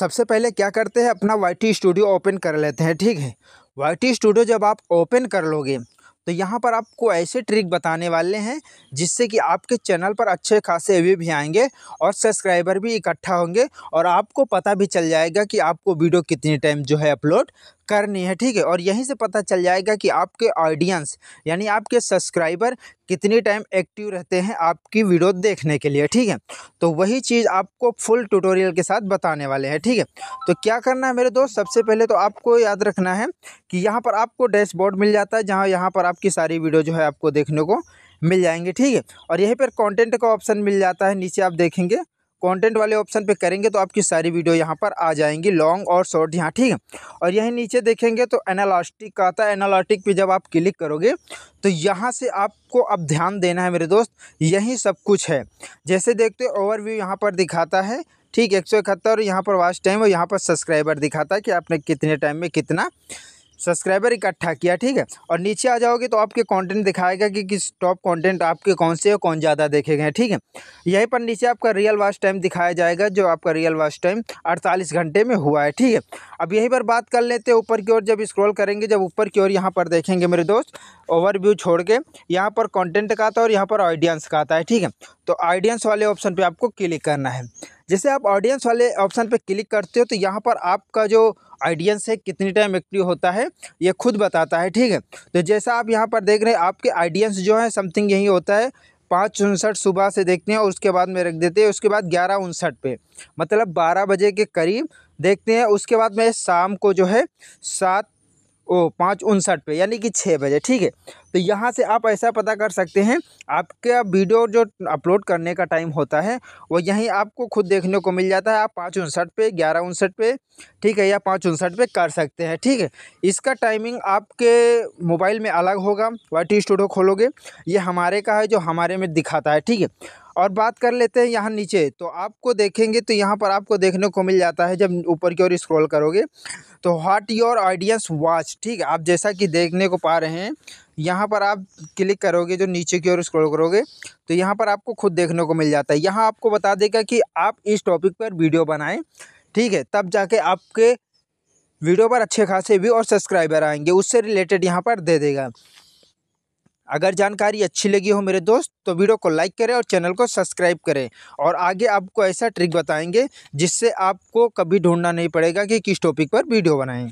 सबसे पहले क्या करते हैं अपना वाई टी स्टूडियो ओपन कर लेते हैं ठीक है वाई टी स्टूडियो जब आप ओपन कर लोगे तो यहाँ पर आपको ऐसे ट्रिक बताने वाले हैं जिससे कि आपके चैनल पर अच्छे खासे व्यू भी आएंगे और सब्सक्राइबर भी इकट्ठा होंगे और आपको पता भी चल जाएगा कि आपको वीडियो कितने टाइम जो है अपलोड करनी है ठीक है और यहीं से पता चल जाएगा कि आपके ऑडियंस यानी आपके सब्सक्राइबर कितनी टाइम एक्टिव रहते हैं आपकी वीडियो देखने के लिए ठीक है तो वही चीज़ आपको फुल ट्यूटोरियल के साथ बताने वाले हैं ठीक है तो क्या करना है मेरे दोस्त सबसे पहले तो आपको याद रखना है कि यहाँ पर आपको डैशबोर्ड मिल जाता है जहाँ यहाँ पर आपकी सारी वीडियो जो है आपको देखने को मिल जाएंगे ठीक है और यहीं पर कॉन्टेंट का ऑप्शन मिल जाता है नीचे आप देखेंगे कंटेंट वाले ऑप्शन पे करेंगे तो आपकी सारी वीडियो यहाँ पर आ जाएंगी लॉन्ग और शॉर्ट यहाँ ठीक है और यहीं नीचे देखेंगे तो एनालास्टिक का आता है एनालास्टिक पे जब आप क्लिक करोगे तो यहाँ से आपको अब ध्यान देना है मेरे दोस्त यही सब कुछ है जैसे देखते ओवरव्यू यहाँ पर दिखाता है ठीक एक सौ इकहत्तर यहाँ पर वास्ट टाइम और यहाँ पर सब्सक्राइबर दिखाता है कि आपने कितने टाइम में कितना सब्सक्राइबर इकट्ठा किया ठीक है और नीचे आ जाओगे तो आपके कंटेंट दिखाएगा कि किस टॉप कंटेंट आपके कौन से और कौन ज़्यादा देखे गए ठीक है यहीं पर नीचे आपका रियल वॉच टाइम दिखाया जाएगा जो आपका रियल वॉच टाइम अड़तालीस घंटे में हुआ है ठीक है अब यहीं पर बात कर लेते हैं ऊपर की ओर जब स्क्रॉल करेंगे जब ऊपर की ओर यहाँ पर देखेंगे मेरे दोस्त ओवरव्यू छोड़ के यहाँ पर कॉन्टेंट का आता है और यहाँ पर ऑडियंस का आता है ठीक है तो ऑडियंस वाले ऑप्शन पर आपको क्लिक करना है जैसे आप ऑडियंस वाले ऑप्शन पर क्लिक करते हो तो यहाँ पर आपका जो ऑडियंस है कितनी टाइम एक्टिव होता है ये खुद बताता है ठीक है तो जैसा आप यहाँ पर देख रहे हैं आपके ऑडियंस जो है समथिंग यही होता है पाँच उनसठ सुबह से देखते हैं और उसके बाद में रख देते हैं उसके बाद ग्यारह उनसठ पे मतलब बारह बजे के करीब देखते हैं उसके बाद में शाम को जो है सात ओ पाँच उनसठ पे यानी कि छः बजे ठीक है तो यहाँ से आप ऐसा पता कर सकते हैं आपका वीडियो जो अपलोड करने का टाइम होता है वो यहीं आपको खुद देखने को मिल जाता है आप पाँच उनसठ पे ग्यारह उनसठ पे ठीक है या पाँच उनसठ पे कर सकते हैं ठीक है इसका टाइमिंग आपके मोबाइल में अलग होगा वाई टी स्टूडियो खोलोगे ये हमारे का है जो हमारे में दिखाता है ठीक है और बात कर लेते हैं यहाँ नीचे तो आपको देखेंगे तो यहाँ पर आपको देखने को मिल जाता है जब ऊपर की ओर स्क्रॉल करोगे तो हॉट योर ऑडियंस वॉच ठीक है आप जैसा कि देखने को पा रहे हैं यहाँ पर आप क्लिक करोगे जो नीचे की ओर स्क्रॉल करोगे तो यहाँ पर आपको खुद देखने को मिल जाता है यहाँ आपको बता देगा कि आप इस टॉपिक पर वीडियो बनाएं ठीक है तब जाके आपके वीडियो पर अच्छे खासे व्यू और सब्सक्राइबर आएंगे उससे रिलेटेड यहाँ पर दे देगा अगर जानकारी अच्छी लगी हो मेरे दोस्त तो वीडियो को लाइक करें और चैनल को सब्सक्राइब करें और आगे आपको ऐसा ट्रिक बताएंगे जिससे आपको कभी ढूंढना नहीं पड़ेगा कि किस टॉपिक पर वीडियो बनाएं